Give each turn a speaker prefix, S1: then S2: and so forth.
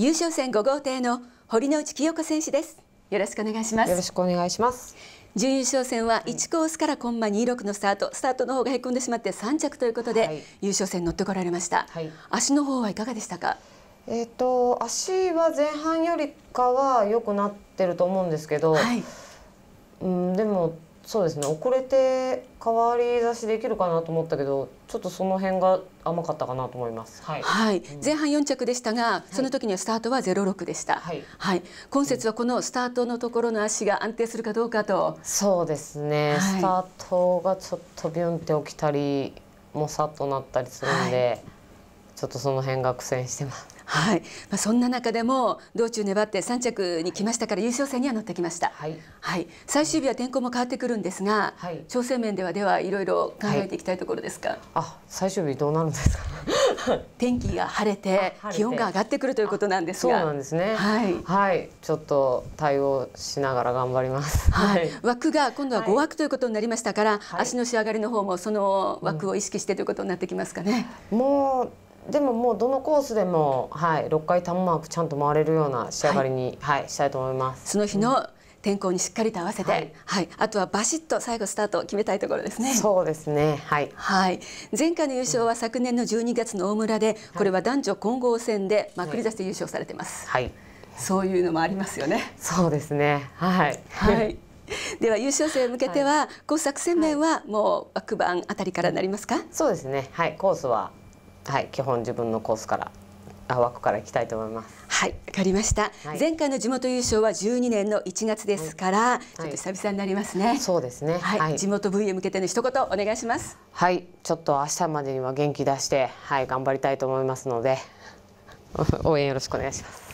S1: 優勝戦5号艇の堀之内清子選手ですよろしくお願いしますよろしくお願いします準優勝戦は1コースからコンマ26のスタートスタートの方がへこんでしまって3着ということで、はい、優勝戦乗ってこられました、はい、足の方はいかがでしたかえ
S2: っ、ー、と足は前半よりかは良くなってると思うんですけど、はい、うんでもそうですね遅れて変わり差しできるかなと思ったけどちょっとその辺が甘かったかなと思います。はい、
S1: はい、前半4着でしたが、その時にはスタートは06でした。はい、はい、今節はこのスタートのところの足が安定するかどうかと。
S2: そうですね、はい、スタートがちょっとビュンって起きたりもさっとなったりするんで、ちょっとその辺が苦戦してます。は
S1: い、まあ、そんな中でも道中粘って三着に来ましたから優勝戦には乗ってきました、はい、はい、最終日は天候も変わってくるんですが、はい、調整面ではではいろいろ考えていきたいところですか、はい、
S2: あ最終日どうなるんですか
S1: 天気が晴れて気温が上がってくるということなんですがそうなんですねはい、
S2: はい、ちょっと対応しながら頑張ります、は
S1: い、枠が今度は五枠ということになりましたから、足の仕上がりの方もその枠を意識してということになってきますかね、
S2: もうでももうどのコースでも、はい、6回ターンマークちゃんと回れるような仕上がりに、はい、はい、したいと思います。その日の、うん天候にしっかり
S1: と合わせて、はい、はい、あとはバシッと最後スタートを決めたいところですね。そうですね、はい、はい、前回の優勝は昨年の12月の大村で、これは男女混合戦で、まあ、繰り出して優勝されてます。はい、そういうのもありますよね。
S2: そうですね、はい、
S1: はい。では優勝戦向けては、こう作戦面はもう枠番あたりからなりますか。そう
S2: ですね、はい、コースははい基本自分のコースからあ枠からいきたいと思います。はい、
S1: わかりました、はい、前回の地元優勝は12年の1月ですから、はい、ちょっと久々になりますね。はい、そうですね。はい、地元部位へ向けての一言お願いします。はい、
S2: ちょっと明日までには元気出して、はい、頑張りたいと思いますので、応援よろしくお願いします。